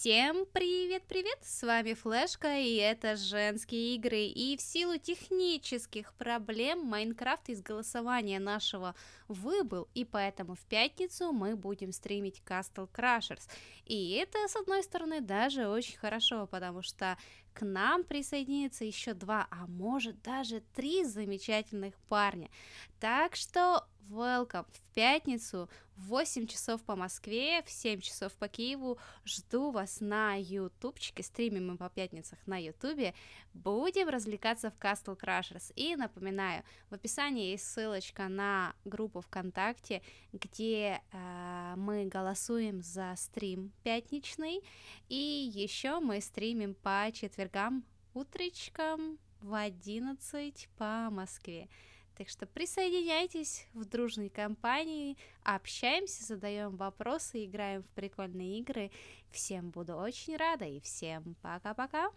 Всем привет-привет! С вами Флешка, и это «Женские игры». И в силу технических проблем Майнкрафт из голосования нашего выбыл, и поэтому в пятницу мы будем стримить Castle Crashers. И это, с одной стороны, даже очень хорошо, потому что к нам присоединится еще два, а может даже три замечательных парня. Так что welcome в пятницу в 8 часов по Москве, в 7 часов по Киеву. Жду вас на ютубчике, стримим мы по пятницах на ютубе. Будем развлекаться в Castle Crashers. И напоминаю, в описании есть ссылочка на группу ВКонтакте, где э, мы голосуем за стрим пятничный. И еще мы стримим по четвергам утречком в 11 по Москве. Так что присоединяйтесь в дружной компании, общаемся, задаем вопросы, играем в прикольные игры. Всем буду очень рада и всем пока-пока!